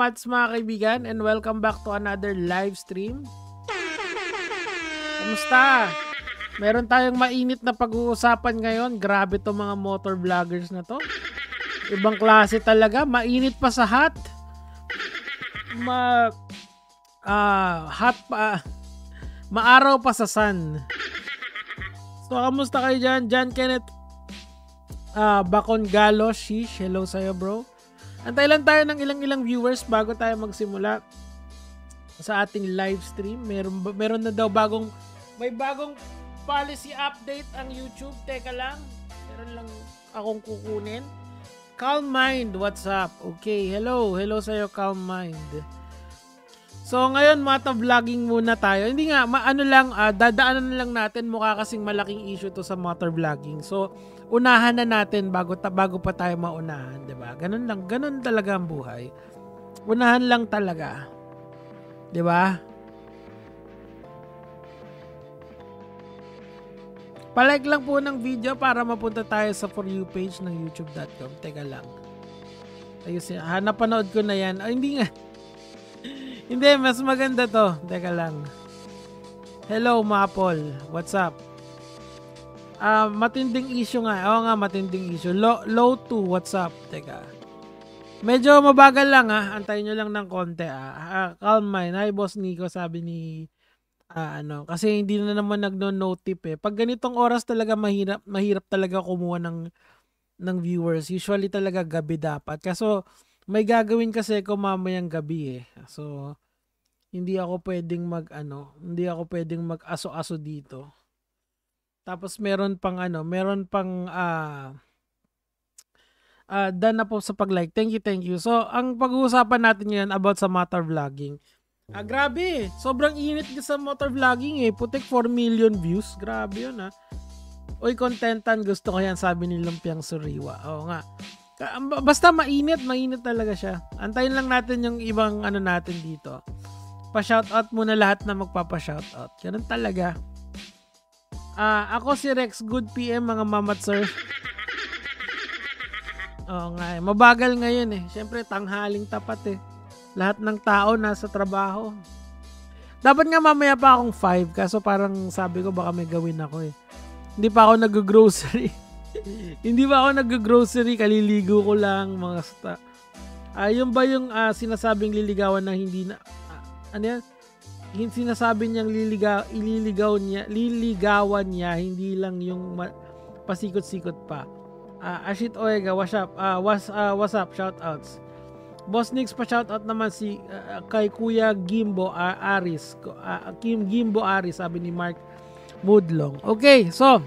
much mga kaibigan and welcome back to another live stream. Kumusta? Meron tayong mainit na pag-uusapan ngayon. Grabe to mga motor vloggers na to. Ibang klase talaga. Mainit pa sa hot. Ma uh, hot pa. Maaraw pa sa sun. So, kamusta kayo dyan? Jan Kenneth uh, Bacon Galo, sheesh. Hello sa'yo bro. Antay lang tayo ng ilang-ilang viewers bago tayo magsimula sa ating live stream. Meron, meron na daw bagong, may bagong policy update ang YouTube. Teka lang, meron lang akong kukunin. Calm Mind, what's up? Okay, hello. Hello sa'yo, Calm Mind. So ngayon, mata vlogging muna tayo. Hindi nga, ma- ano lang, uh, dadaanan lang natin mukha kasing malaking issue to sa motor vlogging. So, unahan na natin bago, ta- bago pa tayo maunahan, di ba? Ganun lang, ganun talaga ang buhay. Unahan lang talaga. Di ba? Palike lang po ng video para mapunta tayo sa For You page ng youtube.com. Teka lang. Ayusin. Ha, napanood ko na yan. Oh, hindi nga. hindi, mas maganda to. Teka lang. Hello, Mapol. What's up? Uh, matinding issue nga. Oo nga, matinding issue. Low, low 2, what's up? Teka. Medyo mabagal lang ah. Antayin nyo lang ng konti ah. ah calm mind. Hi, boss Nico, sabi ni ah, ano. Kasi hindi na naman nagno-no eh. Pag ganitong oras talaga mahirap, mahirap talaga kumuha ng ng viewers. Usually talaga gabi dapat. Kaso may gagawin kasi ko mamayang gabi eh. So hindi ako pwedeng mag ano, hindi ako pwedeng mag-aso-aso dito. Tapos meron pang ano, meron pang uh, uh, done na po sa pag-like. Thank you, thank you. So, ang pag-uusapan natin ngayon about sa motor vlogging. Ah, mm. grabe. Sobrang init niya sa motor vlogging eh. Putik 4 million views. Grabe yun ah. Uy, contentan. Gusto ko yan, sabi ni Lumpiang Suriwa. Oo nga. Basta mainit, mainit talaga siya. Antayin lang natin yung ibang ano natin dito. Pa-shoutout muna lahat na magpapa-shoutout. Ganun talaga. Uh, ako si Rex Good PM mga mamat sir. Oo nga eh, Mabagal ngayon eh. Siyempre tanghaling tapat eh. Lahat ng tao nasa trabaho. Dapat nga mamaya pa akong 5 kaso parang sabi ko baka may gawin ako eh. Hindi pa ako nag-grocery. Hindi pa ako nag-grocery. Kaliligo ko lang mga sta. Uh, yun ba yung uh, sinasabing liligawan na hindi na... Uh, ano yan? yung sinasabi niyang liligaw, ililigaw niya, liligawan niya, hindi lang yung ma- pasikot-sikot pa. Uh, Ashit Oega, what's up? Uh, what's, uh, what's up? Shoutouts. Boss Nix pa shoutout naman si uh, kay Kuya Gimbo uh, Aris. Uh, Kim Gimbo Aris sabi ni Mark Mudlong. Okay, so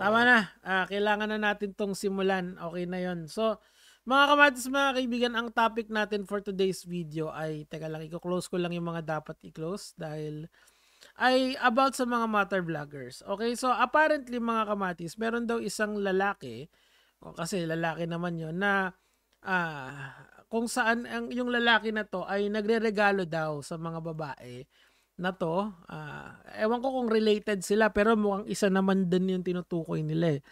tama na. Uh, kailangan na natin tong simulan. Okay na 'yon. So mga kamatis, mga kaibigan, ang topic natin for today's video ay, teka lang, i-close ko lang yung mga dapat i-close dahil ay about sa mga matter vloggers. Okay, so apparently mga kamatis, meron daw isang lalaki, o kasi lalaki naman yon na ah, kung saan ang, yung lalaki na to ay nagre-regalo daw sa mga babae na to. Ah, ewan ko kung related sila pero mukhang isa naman din yung tinutukoy nila eh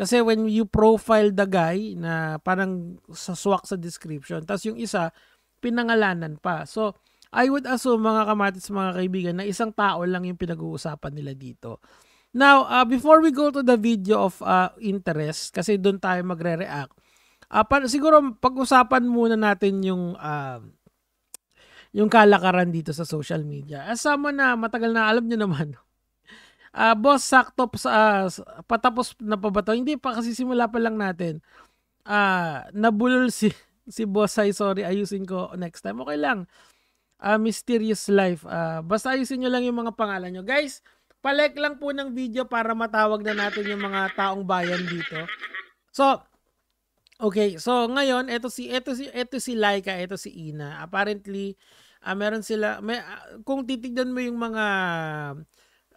kasi when you profile the guy na parang saswak sa description, tapos yung isa, pinangalanan pa. So, I would assume mga kamatis, mga kaibigan, na isang tao lang yung pinag-uusapan nila dito. Now, uh, before we go to the video of uh, interest, kasi doon tayo magre-react, uh, pa- siguro pag-usapan muna natin yung uh, yung kalakaran dito sa social media. As someone na matagal na alam nyo naman, Uh, boss, sakto uh, patapos na pa ba to? Hindi pa kasi simula pa lang natin. Uh, nabulol si si boss ay sorry ayusin ko next time. Okay lang. Uh, mysterious life. Uh, basta ayusin niyo lang yung mga pangalan nyo. Guys, palike lang po ng video para matawag na natin yung mga taong bayan dito. So, okay. So, ngayon, ito si ito si ito si Laika, ito si Ina. Apparently, uh, meron sila may, uh, kung titignan mo yung mga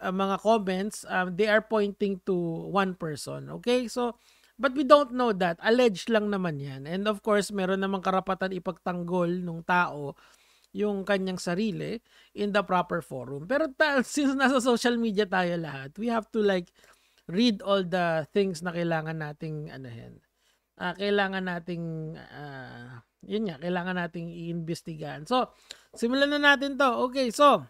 uh, mga comments, um, they are pointing to one person. Okay? So, but we don't know that. Alleged lang naman yan. And of course, meron namang karapatan ipagtanggol ng tao yung kanyang sarili in the proper forum. Pero ta- since nasa social media tayo lahat, we have to like read all the things na kailangan nating ano hen. Uh, ah, kailangan nating uh, yun nga, kailangan nating iimbestigahan. So, simulan na natin 'to. Okay, so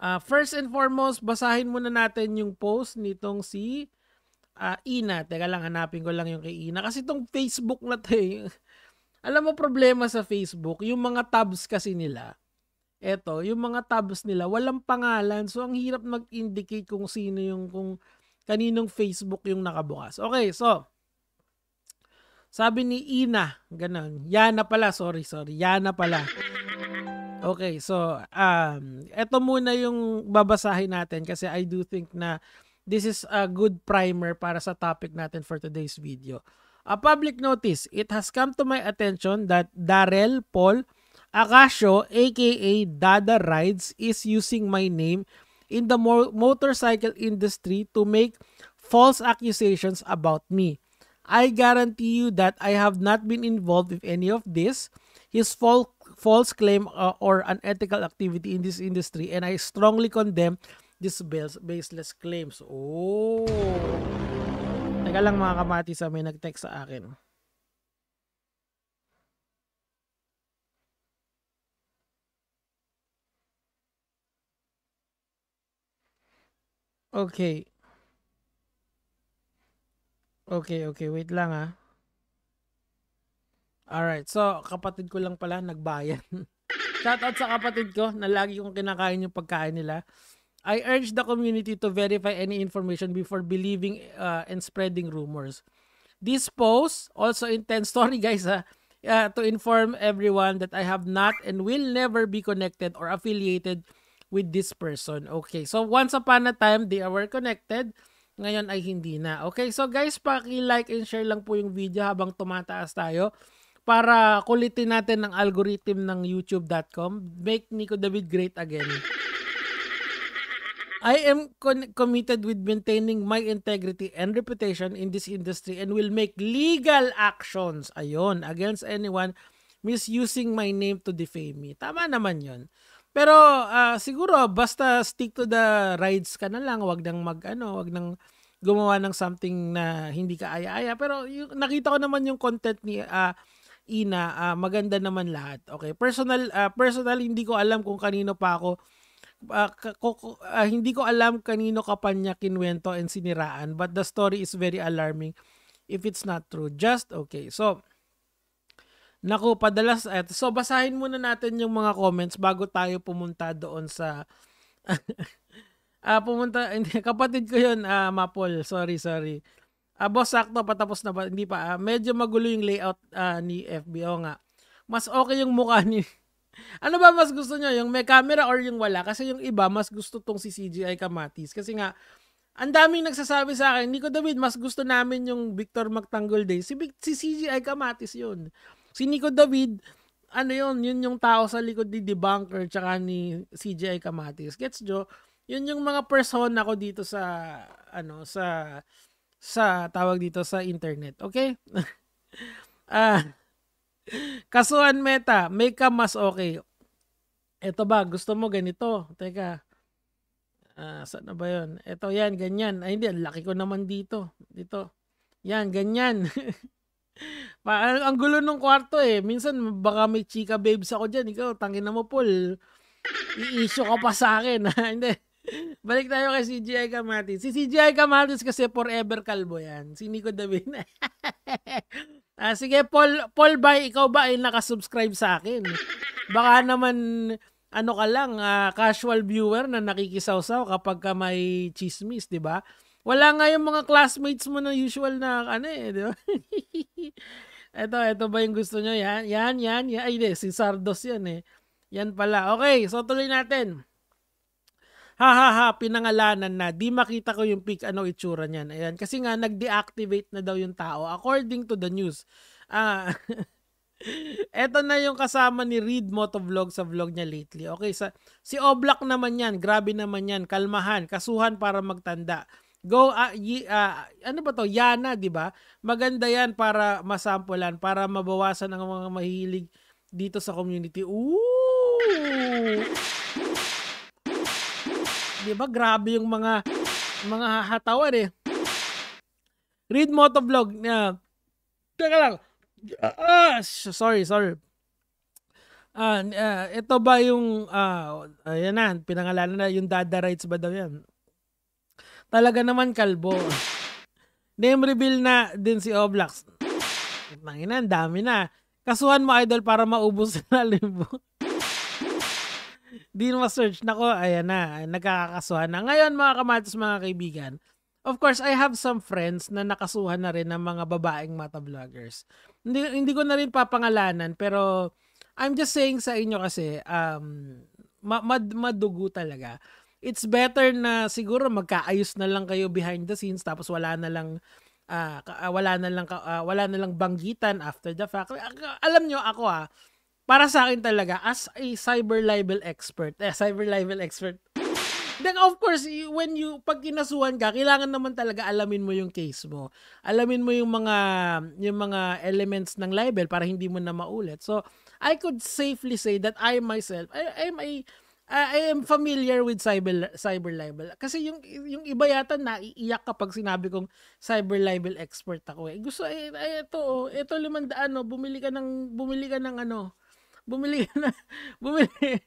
Uh, first and foremost, basahin muna natin yung post nitong si uh, Ina. Teka lang, hanapin ko lang yung kay Ina. Kasi itong Facebook na to eh. Alam mo problema sa Facebook, yung mga tabs kasi nila, eto, yung mga tabs nila, walang pangalan. So, ang hirap mag-indicate kung sino yung, kung kaninong Facebook yung nakabukas. Okay, so, sabi ni Ina, ganun, Yana pala, sorry, sorry, Yana pala. Okay, so um, ito muna yung babasahin natin kasi I do think na this is a good primer para sa topic natin for today's video. A public notice, it has come to my attention that Darrell Paul Akasho, aka Dada Rides is using my name in the mo motorcycle industry to make false accusations about me. I guarantee you that I have not been involved with any of this. His fault false claim uh, or unethical activity in this industry and I strongly condemn this baseless claims. Oh. Teka lang mga kamati sa may nag-text sa akin. Okay. Okay, okay. Wait lang ah. Alright, so kapatid ko lang pala nagbayan. Shoutout sa kapatid ko na lagi kong kinakain yung pagkain nila. I urge the community to verify any information before believing uh, and spreading rumors. This post also intends, story guys ha, uh, to inform everyone that I have not and will never be connected or affiliated with this person. Okay, so once upon a time, they were connected. Ngayon ay hindi na. Okay, so guys, paki-like and share lang po yung video habang tumataas tayo para kulitin natin ang algorithm ng youtube.com. Make Nico David great again. I am con- committed with maintaining my integrity and reputation in this industry and will make legal actions ayon against anyone misusing my name to defame me. Tama naman 'yon. Pero uh, siguro basta stick to the rights ka na lang, wag nang mag ano, wag nang gumawa ng something na hindi ka aya-aya. Pero yung, nakita ko naman yung content ni uh, Ina, uh, maganda naman lahat. Okay, personal uh, personal hindi ko alam kung kanino pa ako uh, ko, uh, hindi ko alam kanino ka pa niya kinwento and siniraan but the story is very alarming if it's not true. Just okay. So, nako padalas, eto. So, basahin muna natin yung mga comments bago tayo pumunta doon sa, uh, pumunta, hindi, kapatid ko yun, ah, uh, Mapol, sorry, sorry. Ah, boss, sakto, patapos na ba? Hindi pa. Ah, medyo magulo yung layout ah, ni FBO nga. Mas okay yung mukha ni... ano ba mas gusto nyo? Yung may camera or yung wala? Kasi yung iba, mas gusto tong si CGI Kamatis. Kasi nga, ang daming nagsasabi sa akin, Nico David, mas gusto namin yung Victor Magtanggol Day. Si, si CGI Kamatis yun. Si Nico David, ano yun, yun yung tao sa likod ni Debunker tsaka ni CGI Kamatis. Gets jo? Yun yung mga persona ko dito sa, ano, sa sa tawag dito sa internet. Okay? ah, kasuan meta, make ka mas okay. Ito ba, gusto mo ganito? Teka, ah, saan na ba yun? Ito yan, ganyan. Ay hindi, laki ko naman dito. Dito. Yan, ganyan. pa, ang, ang gulo ng kwarto eh. Minsan baka may chika babes ako dyan. Ikaw, tangin na mo, Paul. I-issue ka pa sa akin. hindi. Balik tayo kay CGI Kamatis. Si CGI Kamatis kasi forever kalbo yan. Si Nico Davin. ah, sige, Paul, Paul Bay, ikaw ba ay nakasubscribe sa akin? Baka naman, ano ka lang, uh, casual viewer na nakikisawsaw kapag ka may chismis, di ba? Wala nga yung mga classmates mo na usual na ano eh, di ba? ito, ito ba yung gusto nyo? Yan, yan, yan. yan. Ay, di, si Sardos yan eh. Yan pala. Okay, so tuloy natin ha ha ha, pinangalanan na, di makita ko yung pic, ano itsura niyan. Ayan, kasi nga nag-deactivate na daw yung tao according to the news. Ah, Eto na yung kasama ni Reed Motovlog sa vlog niya lately. Okay, sa, si Oblak naman yan. Grabe naman yan. Kalmahan. Kasuhan para magtanda. Go, uh, ah, y, uh, ah, ano ba to? Yana, di ba? Maganda yan para masampulan, para mabawasan ang mga mahilig dito sa community. Ooh! 'Di ba? Grabe yung mga mga hatawan eh. Read motovlog na uh, Teka lang. Ah, sorry, sorry. Ah, uh, uh, ito ba yung uh, ayan na, pinangalanan na yung Dada Rights ba daw yan? Talaga naman kalbo. Name reveal na din si Oblox Manginan, dami na. Kasuhan mo idol para maubos na libo. Di mo search nako, ayan na, nagkakasuhan na. Ngayon mga kamatis, mga kaibigan, Of course, I have some friends na nakasuhan na rin ng mga babaeng mata vloggers. Hindi, hindi ko na rin papangalanan pero I'm just saying sa inyo kasi um, mad, madugo talaga. It's better na siguro magkaayos na lang kayo behind the scenes tapos wala na lang uh, wala na lang uh, wala na lang banggitan after the fact. Alam nyo ako ah, para sa akin talaga, as a cyber libel expert, eh, cyber libel expert, Then of course, when you pag kinasuhan ka, kailangan naman talaga alamin mo yung case mo. Alamin mo yung mga yung mga elements ng libel para hindi mo na maulit. So, I could safely say that I myself, I am a I am familiar with cyber cyber libel kasi yung yung iba yata naiiyak kapag sinabi kong cyber libel expert ako eh. Gusto ay, eh, ay eh, ito oh, ito 500 ano, bumili ka ng bumili ka ng ano, bumili ka na, bumili,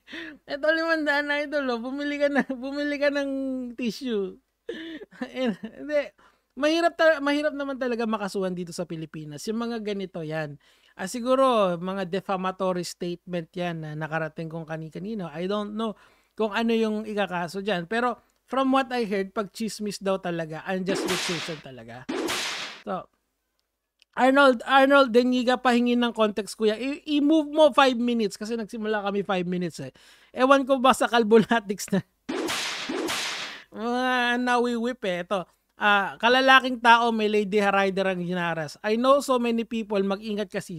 eto limandaan na ito, lo, bumili ka na, bumili ka ng tissue. Hindi, mahirap, ta- mahirap naman talaga makasuhan dito sa Pilipinas. Yung mga ganito yan. Ah, siguro, mga defamatory statement yan na nakarating kong kani-kanino. I don't know kung ano yung ikakaso dyan. Pero from what I heard, pag chismis daw talaga, unjust accusation talaga. So, Arnold, Arnold, Deniga, pahingin ng context kuya. I- move mo 5 minutes kasi nagsimula kami 5 minutes eh. Ewan ko ba sa Calbulatics na mga uh, nawiwip eh. Ito, uh, kalalaking tao may lady rider ang ginaras. I know so many people, mag-ingat kasi.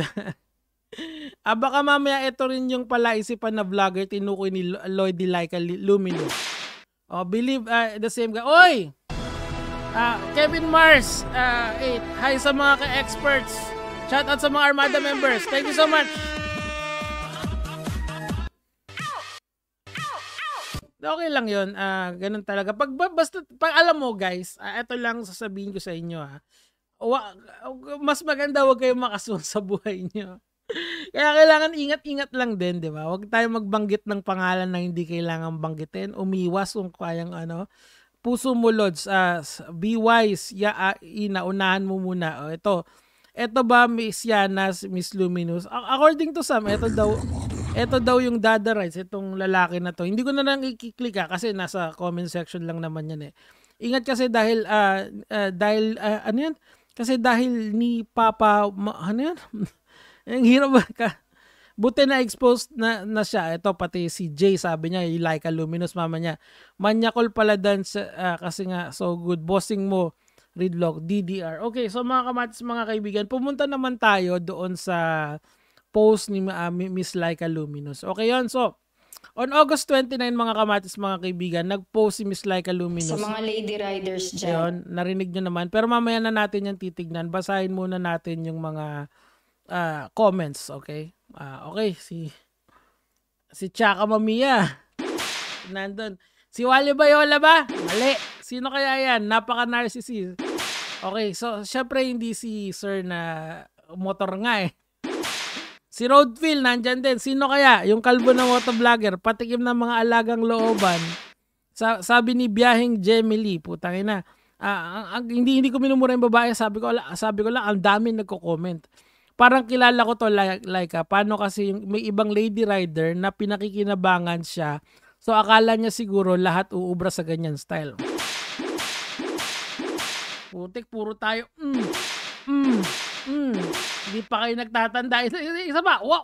ah, baka mamaya ito rin yung palaisipan na vlogger tinukoy ni Lloyd Delica Lumino. Oh, believe uh, the same guy. Oy! Uh, Kevin Mars, uh, ah, eight. hi sa mga ka-experts. Shout out sa mga Armada members. Thank you so much. Okay lang yun. Uh, ganun talaga. Pag, basta, pag alam mo guys, uh, ito lang sasabihin ko sa inyo ha. Wa, mas maganda wag kayong makasun sa buhay nyo. Kaya kailangan ingat-ingat lang din, di ba? Huwag tayo magbanggit ng pangalan na hindi kailangan banggitin. Umiwas kung kayang ano puso mo Lods as ah, uh, be wise ya uh, inaunahan mo muna oh, ito ito ba Miss Yanas Miss Luminous according to some ito daw ito daw yung Dada Rides itong lalaki na to hindi ko na lang i-click ah, kasi nasa comment section lang naman yan eh ingat kasi dahil uh, uh, dahil uh, ano yan kasi dahil ni Papa ma, ano yan ang hirap ba ka Buti na exposed na, na siya. Ito pati si Jay sabi niya, you like a luminous mama niya. Manyakol pala dance uh, ah, kasi nga so good. Bossing mo, Redlock, DDR. Okay, so mga kamatis, mga kaibigan, pumunta naman tayo doon sa post ni uh, Miss Laika Luminous. Okay yon so on August 29 mga kamatis, mga kaibigan, nag-post si Miss Laika Luminous. Sa mga lady riders dyan. Ayun, narinig nyo naman. Pero mamaya na natin yung titignan. Basahin muna natin yung mga uh, comments, okay? Ah, okay, si si Chaka Mamiya. Nandun. Si Wally Bayola ba? Mali. Sino kaya yan? Napaka-narcissist. Okay, so syempre hindi si Sir na motor nga eh. Si Roadville, nandyan din. Sino kaya? Yung kalbo na motovlogger, patikim ng mga alagang looban. Sa, sabi ni Biyaheng Jemily, putang ina. Ah, ang, ang, hindi hindi ko minumura yung babae, sabi ko sabi ko lang ang dami nagko-comment parang kilala ko to like, paano kasi yung, may ibang lady rider na pinakikinabangan siya so akala niya siguro lahat uubra sa ganyan style putik puro tayo mm, mm, mm. hindi pa kayo nagtatanda isa, isa pa wow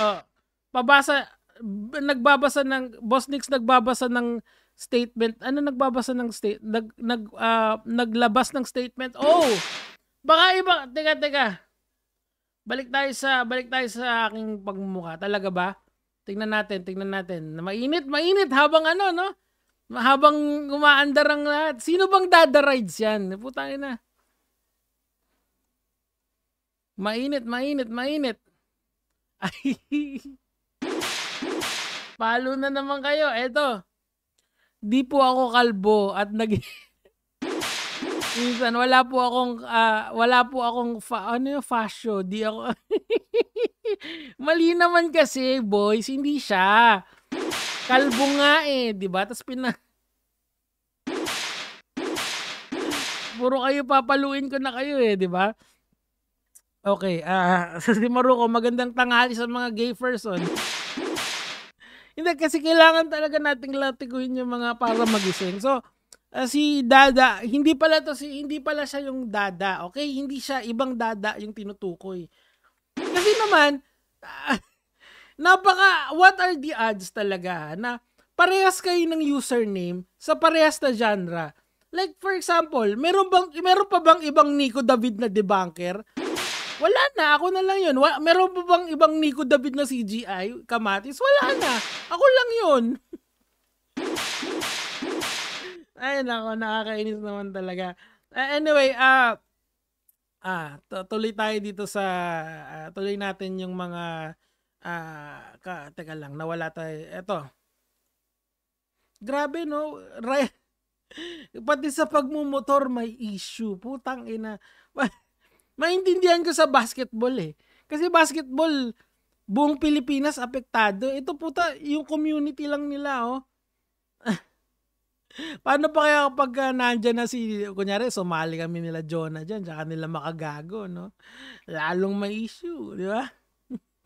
uh, pabasa nagbabasa ng boss Nix nagbabasa ng statement ano nagbabasa ng state nag nag uh, naglabas ng statement oh Baka iba, teka, teka. Balik tayo sa, balik tayo sa aking pagmumukha. Talaga ba? Tingnan natin, tingnan natin. Mainit, mainit habang ano, no? Habang umaandar ang lahat. Sino bang dadarides yan? Putang na. Mainit, mainit, mainit. Ay. Palo na naman kayo. Eto. Di po ako kalbo at nag Minsan wala po akong uh, wala po akong fa- ano yung fashion, di ako. Mali naman kasi, boys, hindi siya. Kalbo nga eh, 'di ba? Tapos pina Puro kayo papaluin ko na kayo eh, 'di ba? Okay, ah, uh, si Maruko, magandang tanghali sa mga gay person. Hindi kasi kailangan talaga nating latiguhin yung mga para magising. So, Uh, si Dada, hindi pala to si hindi pala siya yung Dada, okay? Hindi siya ibang Dada yung tinutukoy. Kasi naman uh, napaka what are the odds talaga na parehas kayo ng username sa parehas na genre. Like for example, meron bang meron pa bang ibang Nico David na debunker? Wala na, ako na lang 'yun. Wala, meron pa bang ibang Nico David na CGI, Kamatis? Wala na. Ako lang 'yun. Ay, nako, nakakainis naman talaga. Uh, anyway, ah, uh, ah, tuloy tayo dito sa, uh, tuloy natin yung mga, ah, uh, ka, teka lang, nawala tayo. Eto. Grabe, no? Right. Pati sa pagmumotor may issue. Putang ina. Maintindihan ko sa basketball eh. Kasi basketball, buong Pilipinas apektado. Ito puta, yung community lang nila oh. Paano pa kaya kapag uh, nandyan na si, kunyari, sumali kami nila Jonah dyan, tsaka nila makagago, no? Lalong may issue, di ba?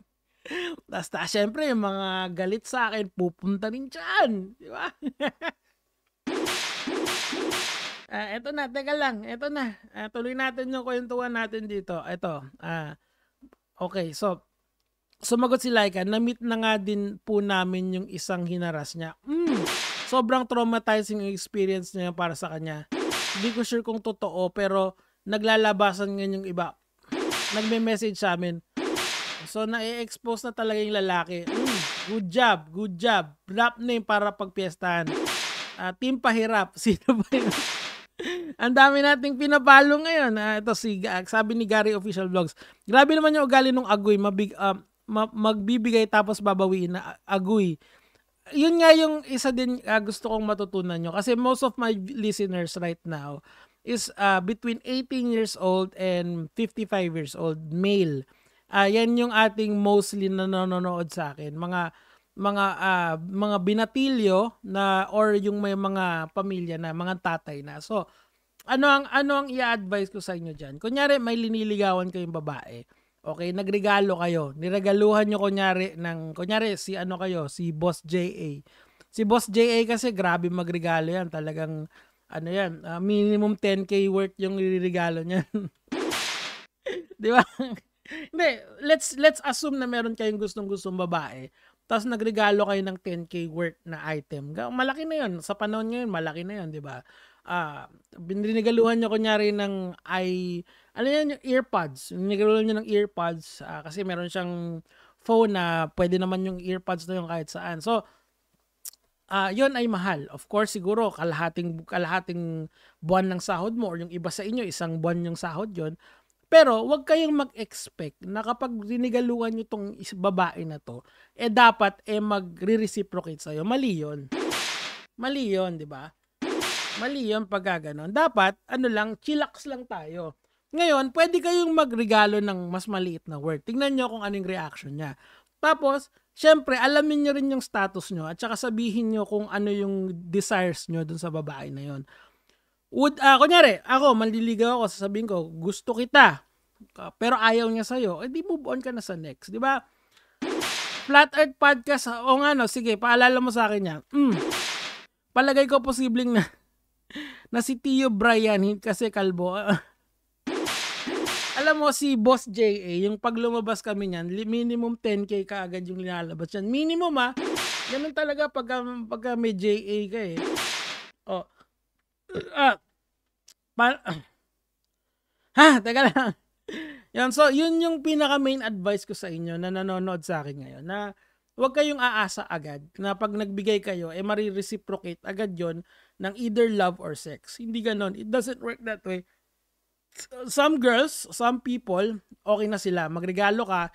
Basta, ta, syempre, yung mga galit sa akin, pupunta rin dyan, di ba? uh, eto na, teka lang, eto na. Uh, tuloy natin yung kwentuhan natin dito. Eto, uh, okay, so, sumagot si Laika, na-meet na nga din po namin yung isang hinaras niya. Mm sobrang traumatizing experience niya para sa kanya. Hindi ko sure kung totoo pero naglalabasan ngayon yung iba. Nagme-message sa amin. So na-expose na talaga yung lalaki. Mm, good job, good job. Rap name para pagpiestahan. Uh, team pahirap. Sino ba yun? Ang dami nating pinapalo ngayon. Uh, ito si sabi ni Gary Official Vlogs. Grabe naman yung ugali ng agoy, mabig, uh, ma- magbibigay tapos babawiin na agoy yun nga yung isa din uh, gusto kong matutunan nyo kasi most of my listeners right now is uh, between 18 years old and 55 years old male. Uh, yan yung ating mostly nanonood sa akin. Mga mga uh, mga binatilyo na or yung may mga pamilya na mga tatay na. So ano ang ano ang i-advise ko sa inyo diyan? Kunyari may liniligawan kayong babae Okay, nagregalo kayo. Niregaluhan nyo kunyari ng, kunyari si ano kayo, si Boss JA. Si Boss JA kasi grabe magregalo yan. Talagang, ano yan, uh, minimum 10K worth yung regalo niya. Di ba? Hindi, let's, let's assume na meron kayong gustong-gustong babae. Tapos nagregalo kayo ng 10K worth na item. Malaki na yun. Sa panahon ngayon, malaki na yun, di ba? Ah, uh, binrigaluhan nyo kunyari ng i ano yan yung earpods? Nagkaroon niya ng earpods uh, kasi meron siyang phone na pwede naman yung earpods na yung kahit saan. So, uh, yun ay mahal. Of course, siguro kalahating, kalahating buwan ng sahod mo or yung iba sa inyo, isang buwan yung sahod yon Pero wag kayong mag-expect na kapag rinigaluan nyo tong babae na to, eh dapat eh mag-reciprocate sa'yo. Mali yon Mali yon di ba? Mali yon pag gaganon. Dapat, ano lang, chillax lang tayo. Ngayon, pwede kayong magregalo ng mas maliit na word. Tingnan nyo kung anong reaction niya. Tapos, syempre, alamin nyo rin yung status nyo at saka sabihin nyo kung ano yung desires nyo dun sa babae na yon. Would, uh, kunyari, ako, maliligaw ako, sasabihin ko, gusto kita, pero ayaw niya sa'yo, eh di move on ka na sa next, di ba? Flat Earth Podcast, o nga no, sige, paalala mo sa akin yan. Mm. Palagay ko posibleng na, na si Tio Brian, kasi kalbo, Alam mo, si Boss JA, yung pag lumabas kami niyan, minimum 10K kaagad yung linalabas yan. Minimum ah. Ganun talaga pag, pag may JA ka eh. Oh. Ah. Pa- ha, ah, teka lang. Yan, so yun yung pinaka main advice ko sa inyo na nanonood sa akin ngayon na huwag kayong aasa agad na pag nagbigay kayo, eh marireciprocate agad yon ng either love or sex. Hindi ganon. It doesn't work that way some girls, some people, okay na sila. Magregalo ka,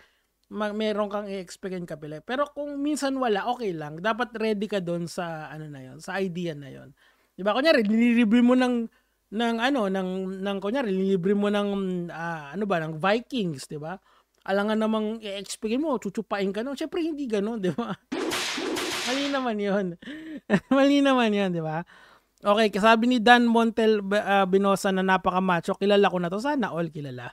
mag, meron kang i-expect yung kapila. Pero kung minsan wala, okay lang. Dapat ready ka doon sa ano na yon, sa idea na yon. 'Di ba? Kunya nililibre mo ng ng ano, ng ng kunya nililibre mo ng uh, ano ba, ng Vikings, 'di ba? Alangan namang i-expect mo, tutupain ka no. Syempre hindi ganoon, 'di ba? Mali naman 'yon. Mali naman 'yon, 'di ba? Okay, sabi ni Dan Montel uh, Binosa na napaka-macho, kilala ko na to. Sana all kilala.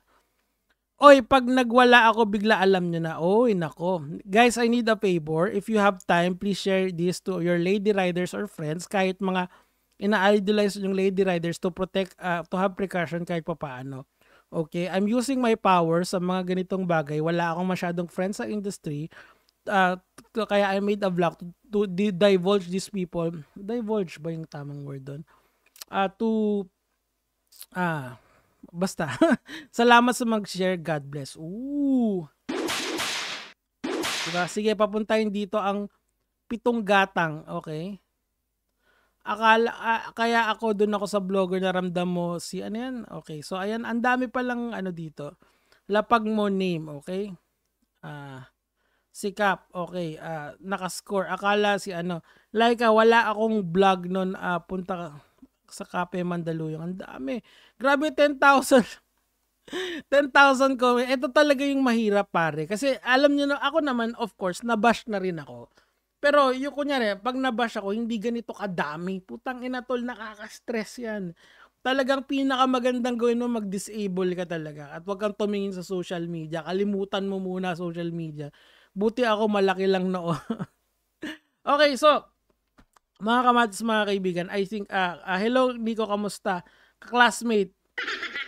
Oy, pag nagwala ako, bigla alam nyo na, oy, nako. Guys, I need a favor. If you have time, please share this to your lady riders or friends, kahit mga ina-idolize yung lady riders to protect, uh, to have precaution kahit pa paano. Okay, I'm using my power sa mga ganitong bagay. Wala akong masyadong friends sa industry uh, kaya I made a vlog to, to divulge these people. Divulge ba yung tamang word doon? Uh, ah, to ah uh, basta. Salamat sa mag-share. God bless. Ooh. Diba? Sige, papuntahin dito ang pitong gatang, okay? Akala, uh, kaya ako doon ako sa vlogger na ramdam mo si ano yan? Okay, so ayan, ang dami palang ano dito. Lapag mo name, okay? Ah, uh, si Cap, okay, uh, nakascore. Akala si ano, like uh, wala akong vlog noon uh, ah, punta sa Cafe Mandaluyong. Ang dami. Grabe 10,000. 10,000 comment. Ito talaga yung mahirap pare. Kasi alam niyo ako naman of course nabash na rin ako. Pero yung kunyari, pag nabash ako, hindi ganito kadami. Putang ina tol, nakaka-stress yan. Talagang pinakamagandang gawin mo, mag-disable ka talaga. At huwag kang tumingin sa social media. Kalimutan mo muna social media Buti ako malaki lang noo. okay, so, mga kamatis, mga kaibigan, I think, uh, uh, hello Nico, kamusta? Classmate.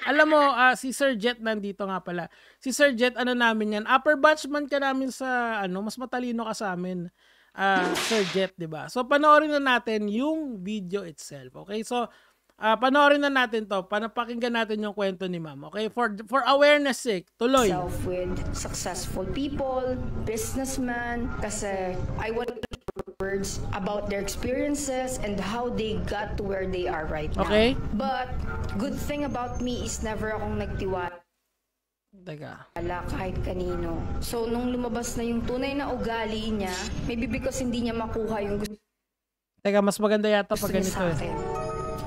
Alam mo, uh, si Sir Jet nandito nga pala. Si Sir Jet, ano namin yan? Upper batchman ka namin sa, ano, mas matalino ka sa amin. Uh, Sir Jet, ba diba? So, panoorin na natin yung video itself. Okay, so, Uh, panoorin na natin to. Panapakinggan natin yung kwento ni ma'am. Okay? For, for awareness sake, tuloy. Self with successful people, businessmen, kasi I want to words about their experiences and how they got to where they are right now. Okay. But, good thing about me is never akong nagtiwala. Daga. Wala kahit kanino. So, nung lumabas na yung tunay na ugali niya, maybe because hindi niya makuha yung gusto. Teka, mas maganda yata pag ganito eh.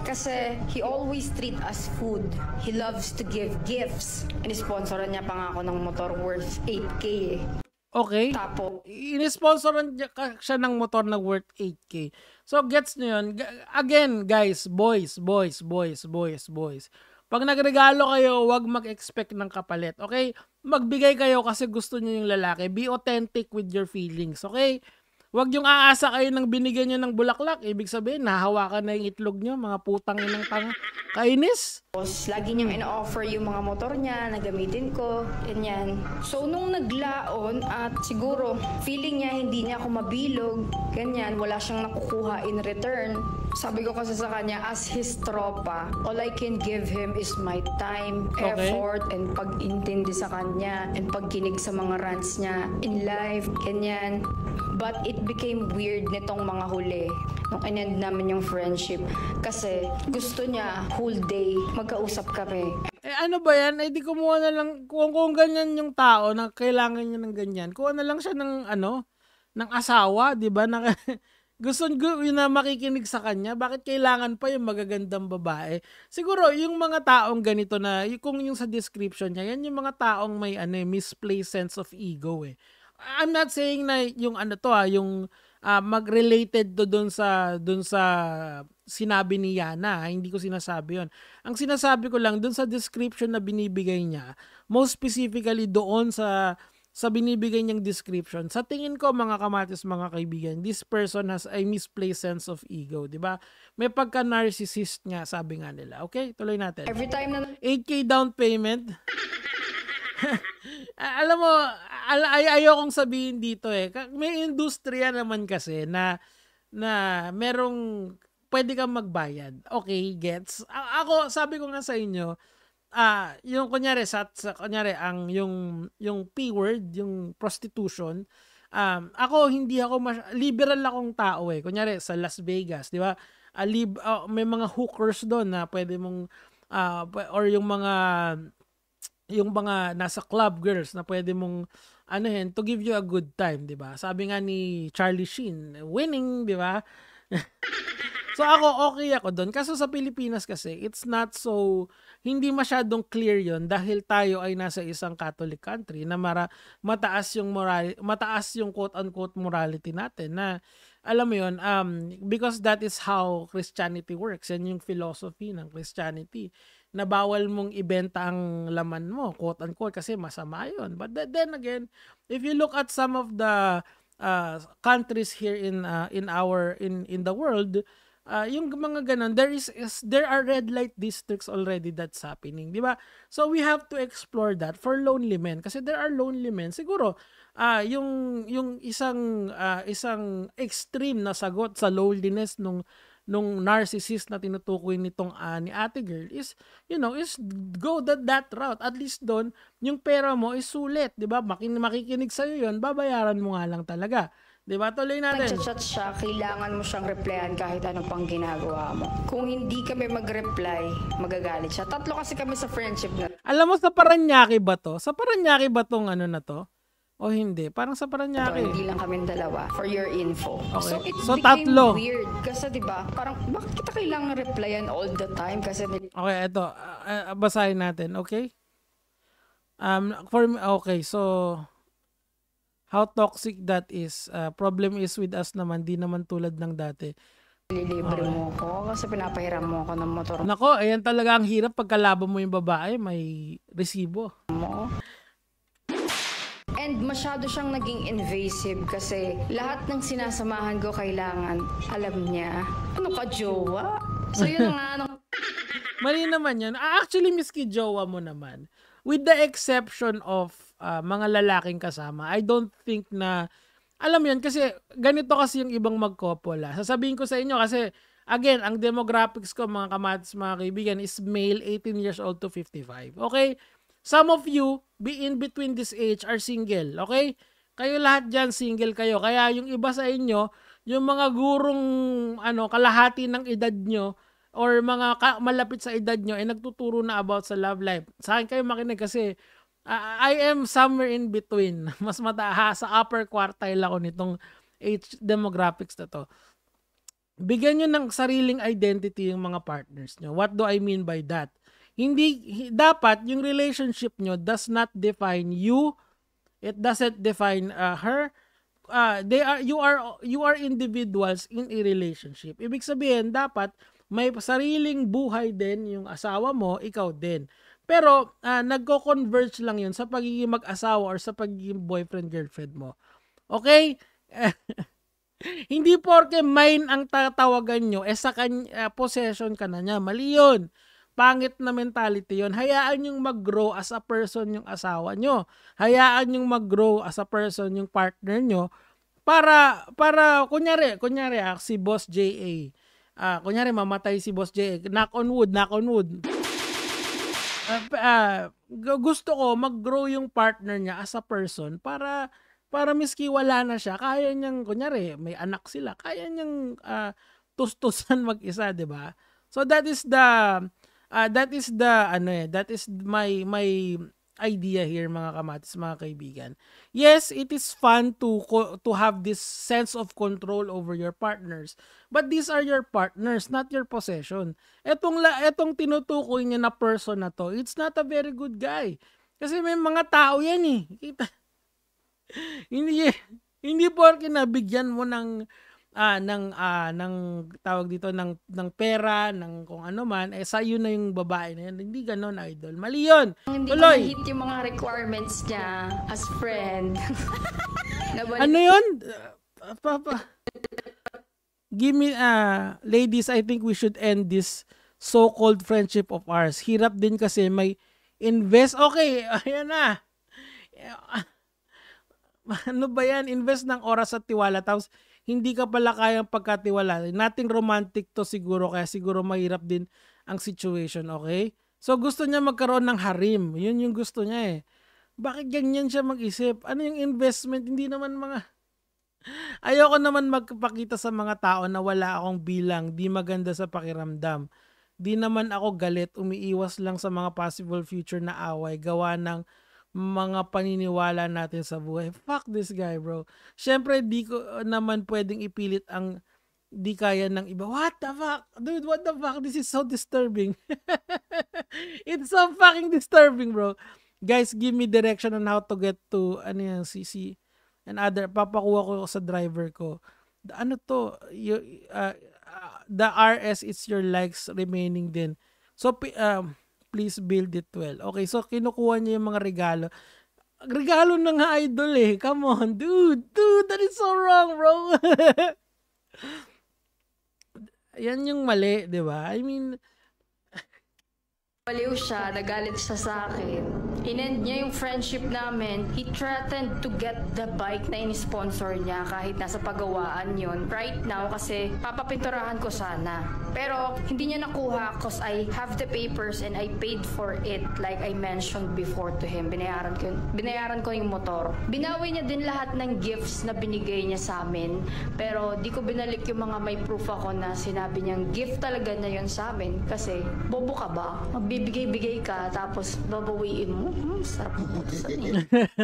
Kasi he always treat us food. He loves to give gifts. Inisponsoran niya pa nga ako ng motor worth 8K eh. Okay. Tapo. Inisponsoran siya ng motor na worth 8K. So, gets nyo yun. Again, guys, boys, boys, boys, boys, boys. Pag nagregalo kayo, huwag mag-expect ng kapalit. Okay? Magbigay kayo kasi gusto niyo yung lalaki. Be authentic with your feelings. Okay? Huwag yung aasa kayo nang binigyan nyo ng bulaklak. Ibig sabihin, nahawakan na yung itlog nyo, mga putang ng tanga. Kainis? Tapos, lagi niyang in offer yung mga motor niya na gamitin ko, ganyan. So, nung naglaon at siguro feeling niya hindi niya ako mabilog, ganyan, wala siyang nakukuha in return. Sabi ko kasi sa kanya, as his tropa, all I can give him is my time, Okay. effort, and pag-intindi sa kanya, and pagkinig sa mga rants niya in life, ganyan. But it became weird nitong mga huli nung inend namin yung friendship. Kasi gusto niya whole day magkausap kami. Eh ano ba yan? Eh di kumuha na lang, kung, kung ganyan yung tao na kailangan niya ng ganyan, kuha na lang siya ng ano, ng asawa, di ba? Na, gusto yun na makikinig sa kanya, bakit kailangan pa yung magagandang babae? Siguro, yung mga taong ganito na, yung, kung yung sa description niya, yan yung mga taong may ano, eh, misplaced sense of ego eh. I'm not saying na yung ano to ha, ah, yung uh, mag-related to doon sa doon sa sinabi ni Yana, ah, hindi ko sinasabi 'yon. Ang sinasabi ko lang doon sa description na binibigay niya, most specifically doon sa sa binibigay niyang description. Sa tingin ko mga kamatis, mga kaibigan, this person has a misplaced sense of ego, 'di ba? May pagka narcissist nga sabi nga nila. Okay, tuloy natin. Every time na 8k down payment. Alam mo, al- ay ayokong sabihin dito eh. May industriya naman kasi na na merong pwede kang magbayad. Okay, gets. A- ako, sabi ko nga sa inyo, ah yung kunyari sa, sa kunyari ang yung yung P word, yung prostitution, um ako hindi ako mas, liberal akong tao eh. Kunyari sa Las Vegas, di ba? Uh, lib, uh, may mga hookers doon na pwede mong uh, or yung mga yung mga nasa club girls na pwede mong ano hen to give you a good time, di ba? Sabi nga ni Charlie Sheen, winning, di ba? So ako, okay ako doon. Kaso sa Pilipinas kasi, it's not so, hindi masyadong clear yon dahil tayo ay nasa isang Catholic country na mara, mataas yung moral, mataas yung quote-unquote morality natin na, alam mo yon um, because that is how Christianity works. Yan yung philosophy ng Christianity na bawal mong ibenta ang laman mo, quote unquote, kasi masama yun. But then again, if you look at some of the uh, countries here in uh, in our in in the world, uh, yung mga ganun, there is, is there are red light districts already that's happening, di ba? So we have to explore that for lonely men kasi there are lonely men. Siguro uh, yung yung isang uh, isang extreme na sagot sa loneliness nung nung narcissist na tinutukoy nitong uh, ni ate girl is you know is go that that route at least doon yung pera mo is sulit di ba makikinig sa iyo yon babayaran mo nga lang talaga Di ba? Tuloy natin. Nagchat-chat siya, kailangan mo siyang replyan kahit anong pang ginagawa mo. Kung hindi kami mag-reply, magagalit siya. Tatlo kasi kami sa friendship na. Alam mo, sa paranyaki ba to? Sa paranyaki ba tong ano na to? O hindi? Parang sa paranyaki. Ito, hindi lang kami dalawa. For your info. Okay. So, it so, tatlo. weird. Kasi di ba parang bakit kita kailangan replyan all the time? Kasi... Okay, eto. Uh, uh, basahin natin, okay? Um, for me, okay, so how toxic that is. Uh, problem is with us naman, di naman tulad ng dati. Lilibre okay. mo ko kasi pinapahiram mo ako ng motor. Nako, ayan talaga ang hirap pag kalaban mo yung babae, may resibo. Mo. And masyado siyang naging invasive kasi lahat ng sinasamahan ko kailangan alam niya. Ano ka, jowa? So yun nga. ano... Mali naman yan. Ah, actually, miski jowa mo naman. With the exception of uh, mga lalaking kasama. I don't think na alam 'yan kasi ganito kasi yung ibang magkopola. Ah. Sasabihin ko sa inyo kasi again, ang demographics ko mga kamatis mga kaibigan is male 18 years old to 55. Okay? Some of you be in between this age are single. Okay? Kayo lahat diyan single kayo. Kaya yung iba sa inyo, yung mga gurong ano kalahati ng edad nyo, or mga ka- malapit sa edad nyo ay eh, nagtuturo na about sa love life. Saan kayo makinig kasi uh, I am somewhere in between. Mas mataas sa upper quartile ako nitong age demographics na to. Bigyan nyo ng sariling identity yung mga partners nyo. What do I mean by that? Hindi, dapat yung relationship nyo does not define you. It doesn't define uh, her. Uh, they are, you are, you are individuals in a relationship. Ibig sabihin, dapat may sariling buhay din yung asawa mo, ikaw din. Pero uh, nagko-converge lang 'yun sa pagiging mag-asawa or sa pagiging boyfriend girlfriend mo. Okay? Hindi porke mine ang tatawagan nyo, eh sa kan- uh, possession ka na niya. Mali yun. Pangit na mentality yun. Hayaan yung mag-grow as a person yung asawa nyo. Hayaan yung mag-grow as a person yung partner nyo para para kunyari kunyari ah, si Boss JA ah, kunyari mamatay si Boss JA knock on wood knock on wood uh, uh, gusto ko mag-grow yung partner niya as a person para para miski wala na siya, kaya niyang kunyari may anak sila, kaya niyang uh, tustusan mag-isa, 'di ba? So that is the uh, that is the ano eh, that is my my idea here mga kamatis, mga kaibigan. Yes, it is fun to to have this sense of control over your partners. But these are your partners, not your possession. Etong etong tinutukoy niya na person na to, it's not a very good guy. Kasi may mga tao yan eh. Kita. hindi hindi porke nabigyan mo ng ah, ng ah, ng tawag dito ng ng pera, ng kung ano man, eh sa yun na yung babae na yun. Hindi ganoon idol. Mali yun. Hindi Tuloy. ko hit yung mga requirements niya as friend. ano yun? papa. Give me uh, ladies, I think we should end this so-called friendship of ours. Hirap din kasi may invest. Okay, ayan na. Ano ba yan? Invest ng oras at tiwala. Tapos, hindi ka pala kayang pagkatiwalaan. Nating romantic to siguro, kaya siguro mahirap din ang situation, okay? So gusto niya magkaroon ng harim. Yun yung gusto niya eh. Bakit ganyan siya mag-isip? Ano yung investment? Hindi naman mga... Ayoko naman magpakita sa mga tao na wala akong bilang, di maganda sa pakiramdam. Di naman ako galit, umiiwas lang sa mga possible future na away, gawa ng mga paniniwala natin sa buhay. Fuck this guy, bro. Siyempre, di ko uh, naman pwedeng ipilit ang di kaya ng iba. What the fuck? Dude, what the fuck? This is so disturbing. It's so fucking disturbing, bro. Guys, give me direction on how to get to, ano yan, CC and other. Papakuha ko sa driver ko. ano to? You, uh, uh, the RS, it's your likes remaining din. So, um, please build it well. Okay, so kinukuha niya yung mga regalo. Regalo ng idol eh. Come on, dude. Dude, that is so wrong, bro. Yan yung mali, di ba? I mean... Baliw siya, nagalit siya sa akin. Inend niya yung friendship namin. He threatened to get the bike na in-sponsor niya kahit nasa pagawaan yon right now kasi papapinturahan ko sana. Pero hindi niya nakuha cause I have the papers and I paid for it like I mentioned before to him. Binayaran ko, binayaran ko yung motor. Binawi niya din lahat ng gifts na binigay niya sa amin. Pero di ko binalik yung mga may proof ako na sinabi niyang gift talaga na yon sa amin. Kasi bobo ka ba? Magbibigay-bigay ka tapos babawiin mo. Hmm,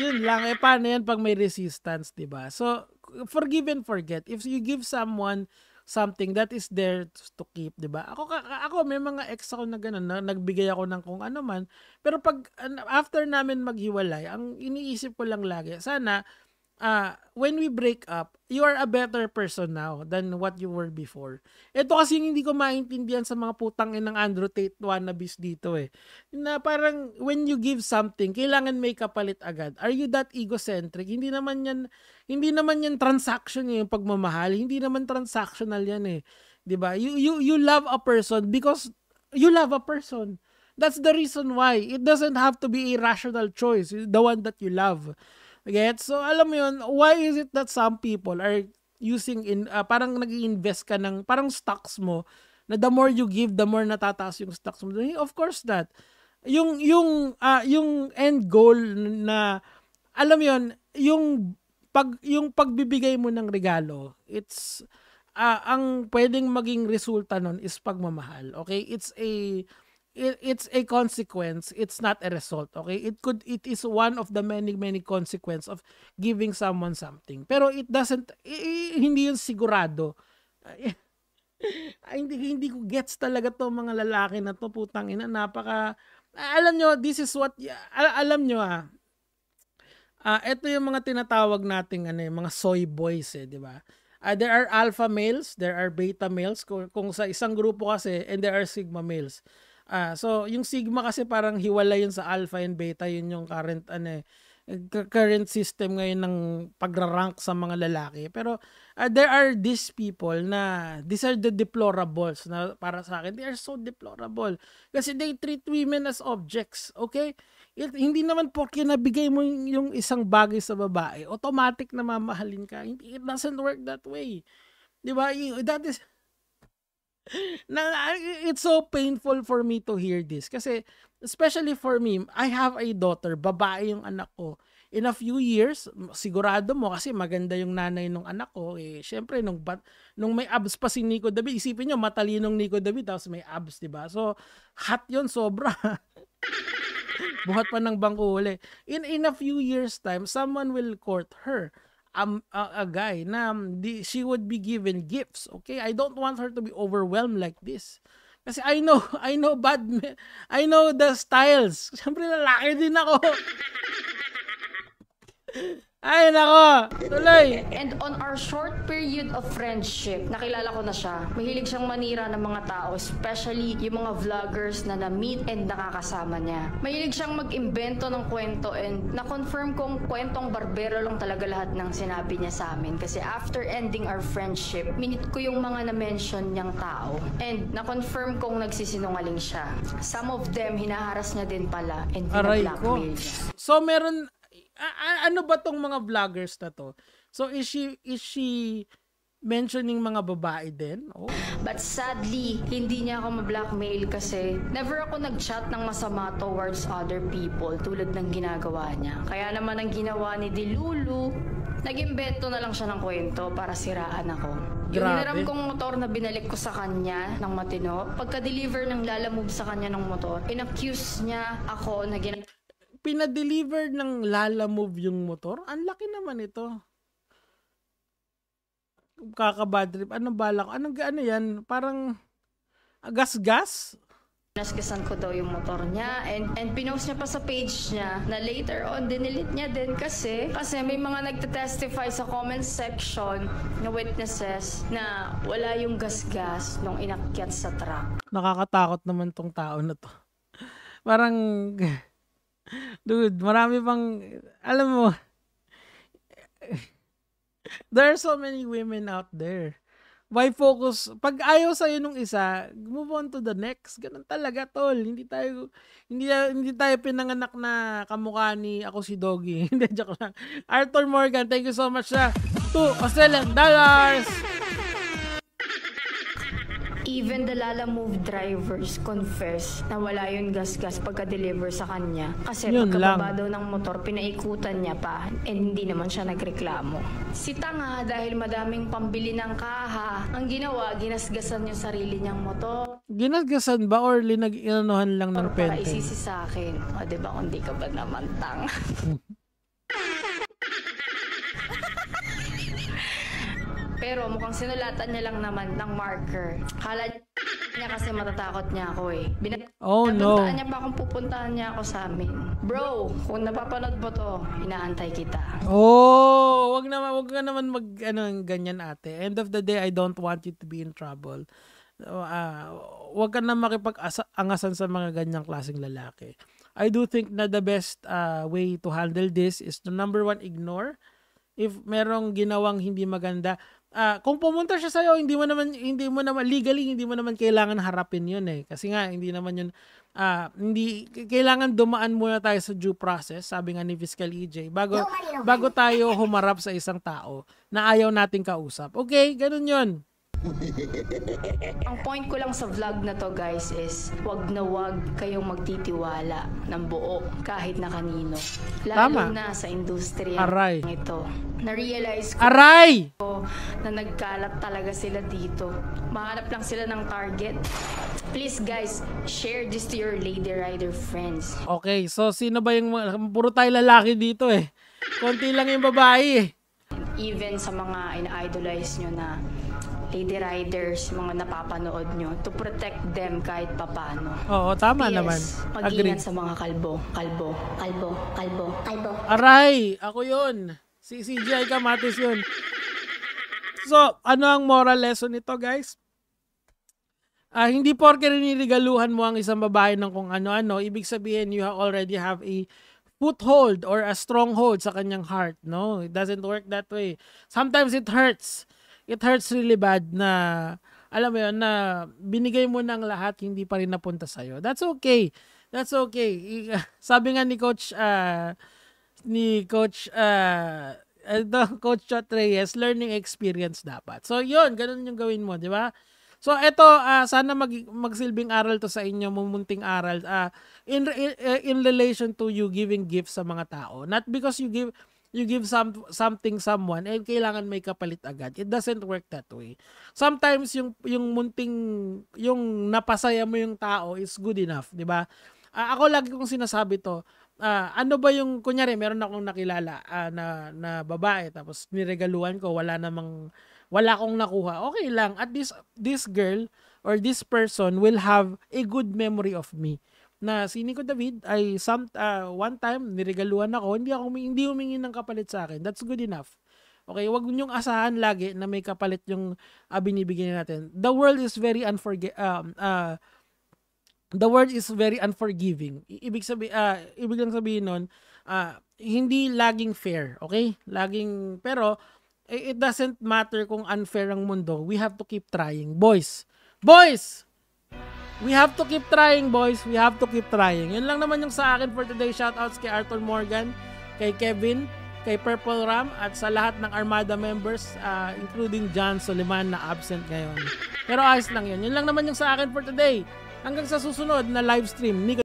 yun lang. Eh, paano yan pag may resistance, di ba? So, forgive and forget. If you give someone something that is there to keep, 'di ba? Ako ako may mga ex ako na ganun, na, nagbigay ako ng kung ano man, pero pag after namin maghiwalay, ang iniisip ko lang lagi, sana uh, when we break up, you are a better person now than what you were before. Ito kasi hindi ko maintindihan sa mga putang inang Andrew Tate wannabes dito eh. Na parang when you give something, kailangan may kapalit agad. Are you that egocentric? Hindi naman yan, hindi naman yan transaction eh, yung pagmamahal. Hindi naman transactional yan eh. 'Di ba? You, you, you love a person because you love a person. That's the reason why. It doesn't have to be a rational choice. The one that you love. Get? So, alam mo yun, why is it that some people are using, in uh, parang nag invest ka ng, parang stocks mo, na the more you give, the more natataas yung stocks mo. Eh, of course that. Yung, yung, uh, yung end goal na, alam mo yun, yung, pag, yung pagbibigay mo ng regalo, it's, uh, ang pwedeng maging resulta nun is pagmamahal. Okay? It's a, it, it's a consequence it's not a result okay it could it is one of the many many consequence of giving someone something pero it doesn't eh, hindi yun sigurado Ay, hindi hindi ko gets talaga to mga lalaki na to putang ina napaka alam nyo this is what al alam nyo ah uh, ah, ito yung mga tinatawag nating ano yung eh, mga soy boys eh di ba uh, there are alpha males there are beta males kung, kung sa isang grupo kasi and there are sigma males Ah, so yung sigma kasi parang hiwalay yun sa alpha and beta, yun yung current ano eh, current system ngayon ng pagra-rank sa mga lalaki. Pero uh, there are these people na these are the deplorables na para sa akin. They are so deplorable kasi they treat women as objects, okay? It, hindi naman porke nabigay mo yung isang bagay sa babae, automatic na mamahalin ka. It doesn't work that way. 'Di ba? That is na it's so painful for me to hear this kasi especially for me I have a daughter babae yung anak ko in a few years sigurado mo kasi maganda yung nanay ng anak ko eh syempre nung bat, nung may abs pa si Nico David isipin niyo matalinong Nico David tapos may abs 'di ba so hot yon sobra buhat pa ng bangko uli in in a few years time someone will court her um, a, a guy na di, she would be given gifts. Okay? I don't want her to be overwhelmed like this. Kasi I know, I know bad, I know the styles. syempre lalaki din ako. Ay, nako! Tuloy! And on our short period of friendship, nakilala ko na siya. Mahilig siyang manira ng mga tao, especially yung mga vloggers na na-meet and nakakasama niya. Mahilig siyang mag-imbento ng kwento and na-confirm kong kwentong barbero lang talaga lahat ng sinabi niya sa amin. Kasi after ending our friendship, minit ko yung mga na-mention niyang tao. And na-confirm kong nagsisinungaling siya. Some of them, hinaharas niya din pala and Aray ko. niya. So meron, a- ano ba tong mga vloggers na to? So is she is she mentioning mga babae din. Oh. But sadly, hindi niya ako ma-blackmail kasi never ako nag-chat ng masama towards other people tulad ng ginagawa niya. Kaya naman ang ginawa ni Dilulu, naging beto na lang siya ng kwento para siraan ako. Yung kong motor na binalik ko sa kanya ng matino, pagka-deliver ng lalamove sa kanya ng motor, inaccuse niya ako na gina- pinadeliver ng Lala Move yung motor. Ang laki naman ito. Kakabad trip. Ano ko? Anong ano yan? Parang gas-gas? Naskisan ko daw yung motor niya and, and pinost niya pa sa page niya na later on dinilit niya din kasi kasi may mga nagtetestify sa comment section na witnesses na wala yung gas-gas nung inakyat sa truck. Nakakatakot naman tong tao na to. Parang Dude, marami pang, alam mo, there are so many women out there. Why focus? Pag ayaw sa iyo ng isa, move on to the next. Ganun talaga, tol. Hindi tayo hindi hindi tayo pinanganak na kamukha ni ako si Doggy. hindi joke lang. Arthur Morgan, thank you so much sa 2 Australian dollars. Even the Lala Move drivers confess na wala yung gas-gas pagka-deliver sa kanya. Kasi Yun pagkababa daw ng motor, pinaikutan niya pa and hindi naman siya nagreklamo. Si Tanga dahil madaming pambili ng kaha, ang ginawa, ginasgasan yung sarili niyang motor. Ginasgasan ba or linag inanuhan lang ng pente? Para isisi sa akin. O, diba, hindi ka ba naman tanga? Pero mukhang sinulatan niya lang naman ng marker. Kala niya kasi matatakot niya ako eh. Binat oh no. niya pa kung pupuntahan niya ako sa amin. Bro, kung napapanood mo to, inaantay kita. Oh, wag na wag ka naman mag ano, ganyan ate. End of the day, I don't want you to be in trouble. Uh, wag ka na makipag-angasan sa mga ganyang klaseng lalaki. I do think na the best uh, way to handle this is to number one, ignore. If merong ginawang hindi maganda, uh, kung pumunta siya sa iyo, hindi mo naman, hindi mo naman, legally, hindi mo naman kailangan harapin yun eh. Kasi nga, hindi naman yun, uh, hindi, kailangan dumaan muna tayo sa due process, sabi nga ni Fiscal EJ, bago, bago tayo humarap sa isang tao na ayaw nating kausap. Okay, ganun yun. Ang point ko lang sa vlog na to guys is wag na wag kayong magtitiwala ng buo kahit na kanino. Lalo Tama. na sa industriya Aray. ito. Na-realize ko Aray! na nagkalat talaga sila dito. Mahanap lang sila ng target. Please guys, share this to your lady rider friends. Okay, so sino ba yung puro tayo lalaki dito eh. Konti lang yung babae eh. Even sa mga ina-idolize nyo na lady riders, mga napapanood nyo, to protect them kahit papano. Oo, tama PS, naman. Agree. sa mga kalbo, kalbo, kalbo, kalbo, kalbo. Aray, ako yun. Si CGI Kamatis yun. So, ano ang moral lesson nito, guys? Uh, hindi porke rinirigaluhan mo ang isang babae ng kung ano-ano, ibig sabihin you already have a foothold or a stronghold sa kanyang heart, no? It doesn't work that way. Sometimes it hurts it hurts really bad na alam mo yon na binigay mo ng lahat hindi pa rin napunta sa iyo. That's okay. That's okay. Sabi nga ni coach uh, ni coach uh, ah, ito, eh, coach Chot Reyes, learning experience dapat. So yun, ganun yung gawin mo, di ba? So ito uh, ah, sana mag magsilbing aral to sa inyo, mumunting aral uh, in, in eh, in relation to you giving gifts sa mga tao. Not because you give you give some something someone and eh, kailangan may kapalit agad. It doesn't work that way. Sometimes yung yung munting yung napasaya mo yung tao is good enough, 'di ba? Uh, ako lagi kong sinasabi to. Uh, ano ba yung kunyari meron akong nakilala uh, na na babae tapos niregaluhan ko wala namang wala akong nakuha. Okay lang. At this this girl or this person will have a good memory of me na si Nico David ay some, uh, ah, one time niregaluhan ako, hindi ako hindi humingi ng kapalit sa akin. That's good enough. Okay, wag niyong asahan lagi na may kapalit yung uh, ah, binibigyan natin. The world is very unforg um, uh, the world is very unforgiving. I- ibig sabi uh, ibig lang sabihin noon, uh, hindi laging fair, okay? Laging pero eh, it doesn't matter kung unfair ang mundo. We have to keep trying, boys. Boys, we have to keep trying, boys. We have to keep trying. Yun lang naman yung sa akin for today. Shoutouts kay Arthur Morgan, kay Kevin, kay Purple Ram, at sa lahat ng Armada members, uh, including John Soliman na absent ngayon. Pero ayos lang yun. Yun lang naman yung sa akin for today. Hanggang sa susunod na live stream.